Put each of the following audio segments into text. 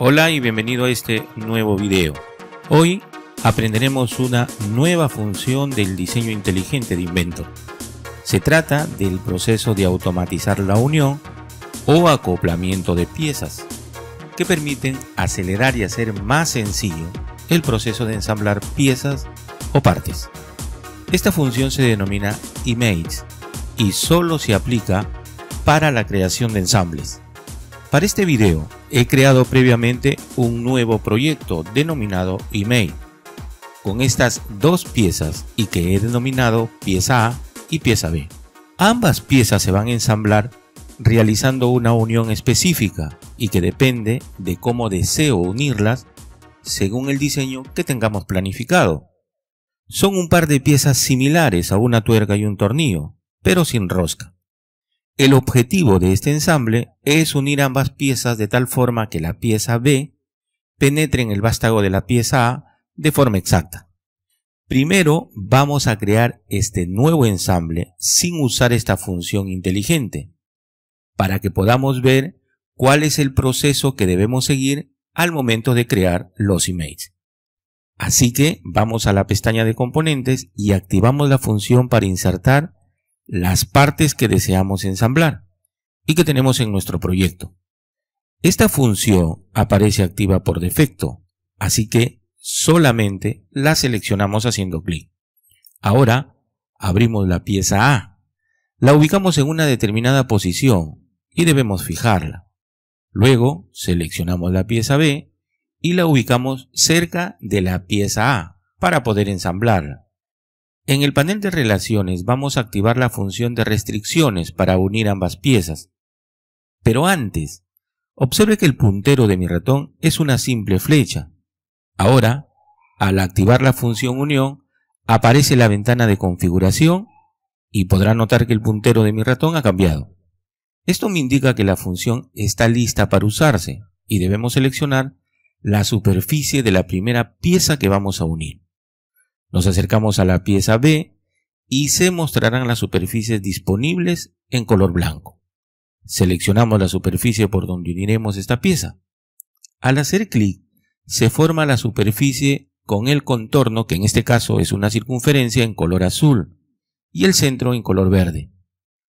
Hola y bienvenido a este nuevo video. Hoy aprenderemos una nueva función del diseño inteligente de invento, Se trata del proceso de automatizar la unión o acoplamiento de piezas, que permiten acelerar y hacer más sencillo el proceso de ensamblar piezas o partes. Esta función se denomina image y solo se aplica para la creación de ensambles. Para este video he creado previamente un nuevo proyecto denominado email. Con estas dos piezas y que he denominado pieza A y pieza B. Ambas piezas se van a ensamblar realizando una unión específica y que depende de cómo deseo unirlas según el diseño que tengamos planificado. Son un par de piezas similares a una tuerca y un tornillo, pero sin rosca. El objetivo de este ensamble es unir ambas piezas de tal forma que la pieza B penetre en el vástago de la pieza A de forma exacta. Primero vamos a crear este nuevo ensamble sin usar esta función inteligente, para que podamos ver cuál es el proceso que debemos seguir al momento de crear los images. Así que vamos a la pestaña de componentes y activamos la función para insertar las partes que deseamos ensamblar y que tenemos en nuestro proyecto. Esta función aparece activa por defecto, así que solamente la seleccionamos haciendo clic. Ahora abrimos la pieza A. La ubicamos en una determinada posición y debemos fijarla. Luego seleccionamos la pieza B y la ubicamos cerca de la pieza A para poder ensamblarla. En el panel de relaciones vamos a activar la función de restricciones para unir ambas piezas. Pero antes, observe que el puntero de mi ratón es una simple flecha. Ahora, al activar la función unión, aparece la ventana de configuración y podrá notar que el puntero de mi ratón ha cambiado. Esto me indica que la función está lista para usarse y debemos seleccionar la superficie de la primera pieza que vamos a unir. Nos acercamos a la pieza B y se mostrarán las superficies disponibles en color blanco. Seleccionamos la superficie por donde uniremos esta pieza. Al hacer clic, se forma la superficie con el contorno, que en este caso es una circunferencia en color azul, y el centro en color verde.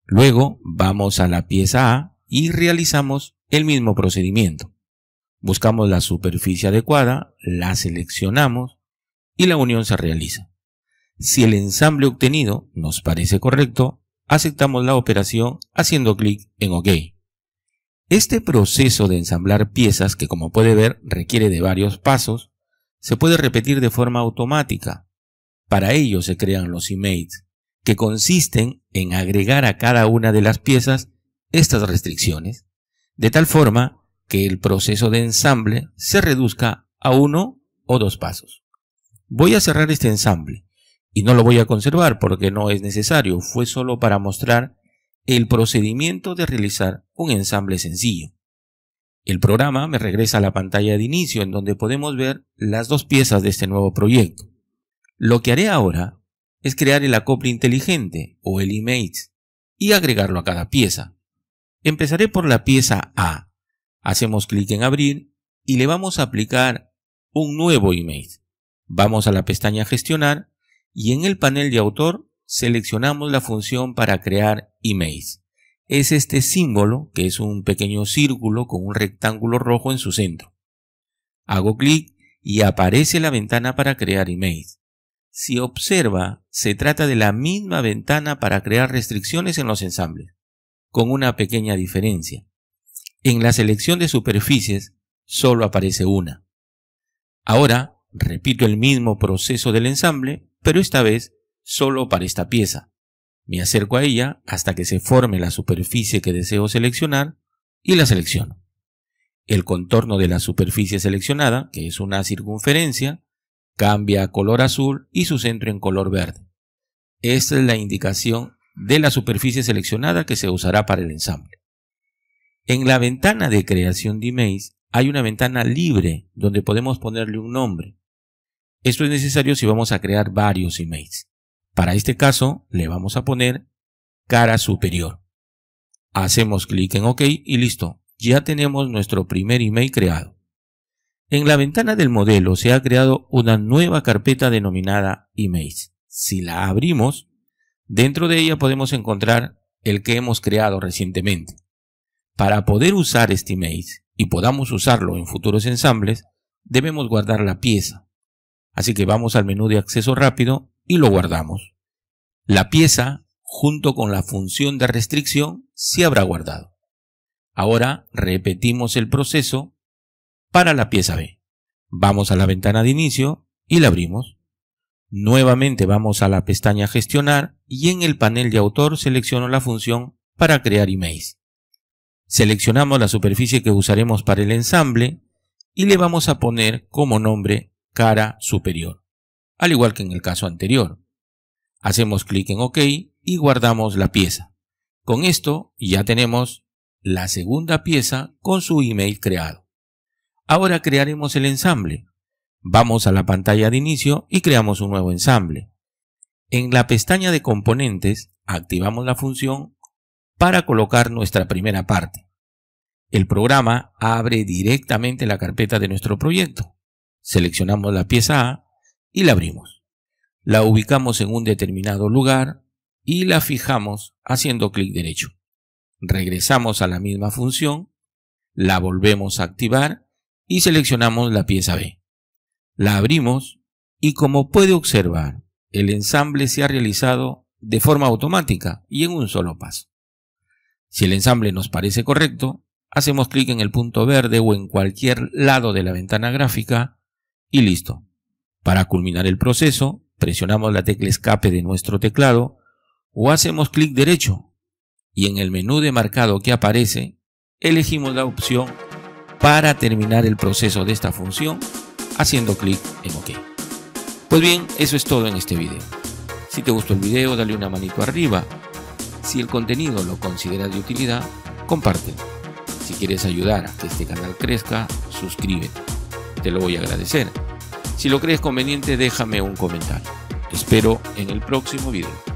Luego vamos a la pieza A y realizamos el mismo procedimiento. Buscamos la superficie adecuada, la seleccionamos, y la unión se realiza. Si el ensamble obtenido nos parece correcto, aceptamos la operación haciendo clic en OK. Este proceso de ensamblar piezas, que como puede ver requiere de varios pasos, se puede repetir de forma automática. Para ello se crean los emails, que consisten en agregar a cada una de las piezas estas restricciones, de tal forma que el proceso de ensamble se reduzca a uno o dos pasos. Voy a cerrar este ensamble y no lo voy a conservar porque no es necesario, fue solo para mostrar el procedimiento de realizar un ensamble sencillo. El programa me regresa a la pantalla de inicio en donde podemos ver las dos piezas de este nuevo proyecto. Lo que haré ahora es crear el acople inteligente o el image y agregarlo a cada pieza. Empezaré por la pieza A. Hacemos clic en abrir y le vamos a aplicar un nuevo image. Vamos a la pestaña Gestionar y en el panel de autor seleccionamos la función para crear emails. Es este símbolo, que es un pequeño círculo con un rectángulo rojo en su centro. Hago clic y aparece la ventana para crear emails. Si observa, se trata de la misma ventana para crear restricciones en los ensambles, con una pequeña diferencia. En la selección de superficies solo aparece una. Ahora Repito el mismo proceso del ensamble, pero esta vez solo para esta pieza. Me acerco a ella hasta que se forme la superficie que deseo seleccionar y la selecciono. El contorno de la superficie seleccionada, que es una circunferencia, cambia a color azul y su centro en color verde. Esta es la indicación de la superficie seleccionada que se usará para el ensamble. En la ventana de creación de emails hay una ventana libre donde podemos ponerle un nombre. Esto es necesario si vamos a crear varios emails. Para este caso, le vamos a poner cara superior. Hacemos clic en OK y listo. Ya tenemos nuestro primer email creado. En la ventana del modelo se ha creado una nueva carpeta denominada emails. Si la abrimos, dentro de ella podemos encontrar el que hemos creado recientemente. Para poder usar este email y podamos usarlo en futuros ensambles, debemos guardar la pieza. Así que vamos al menú de acceso rápido y lo guardamos. La pieza, junto con la función de restricción, se habrá guardado. Ahora repetimos el proceso para la pieza B. Vamos a la ventana de inicio y la abrimos. Nuevamente vamos a la pestaña Gestionar y en el panel de autor selecciono la función para crear emails. Seleccionamos la superficie que usaremos para el ensamble y le vamos a poner como nombre cara superior, al igual que en el caso anterior. Hacemos clic en OK y guardamos la pieza. Con esto ya tenemos la segunda pieza con su email creado. Ahora crearemos el ensamble. Vamos a la pantalla de inicio y creamos un nuevo ensamble. En la pestaña de componentes activamos la función para colocar nuestra primera parte. El programa abre directamente la carpeta de nuestro proyecto. Seleccionamos la pieza A y la abrimos. La ubicamos en un determinado lugar y la fijamos haciendo clic derecho. Regresamos a la misma función, la volvemos a activar y seleccionamos la pieza B. La abrimos y como puede observar, el ensamble se ha realizado de forma automática y en un solo paso. Si el ensamble nos parece correcto, hacemos clic en el punto verde o en cualquier lado de la ventana gráfica y listo. Para culminar el proceso, presionamos la tecla escape de nuestro teclado o hacemos clic derecho y en el menú de marcado que aparece, elegimos la opción para terminar el proceso de esta función haciendo clic en OK. Pues bien, eso es todo en este video. Si te gustó el video, dale una manito arriba. Si el contenido lo consideras de utilidad, compártelo. Si quieres ayudar a que este canal crezca, suscríbete te lo voy a agradecer. Si lo crees conveniente, déjame un comentario. Te espero en el próximo video.